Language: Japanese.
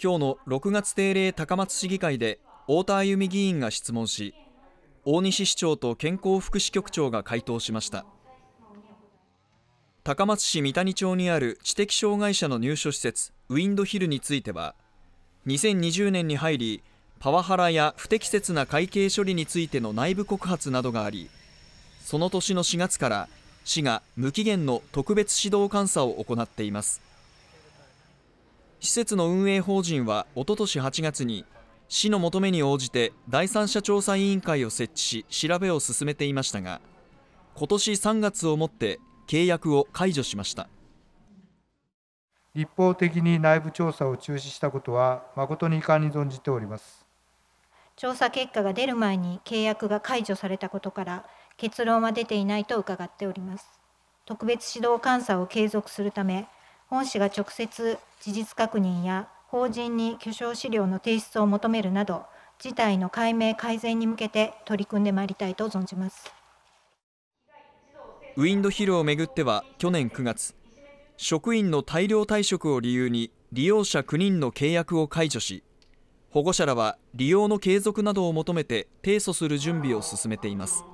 今日の6月定例高松市議会で太田歩美議員が質問し大西市長と健康福祉局長が回答しました高松市三谷町にある知的障害者の入所施設ウィンドヒルについては2020年に入りパワハラや不適切な会計処理についての内部告発などがありその年の4月から市が無期限の特別指導監査を行っています施設の運営法人はおととし8月に市の求めに応じて第三者調査委員会を設置し調べを進めていましたが今年3月をもって契約を解除しました一方的に内部調査を中止したことは誠に遺憾に存じております調査結果が出る前に契約が解除されたことから結論は出ていないと伺っております特別指導監査を継続するため本市が直接事実確認や法人に巨匠資料の提出を求めるなど事態の解明改善に向けて取り組んでまいりたいと存じますウィンドヒルをめぐっては去年9月職員の大量退職を理由に利用者9人の契約を解除し保護者らは利用の継続などを求めて提訴する準備を進めています。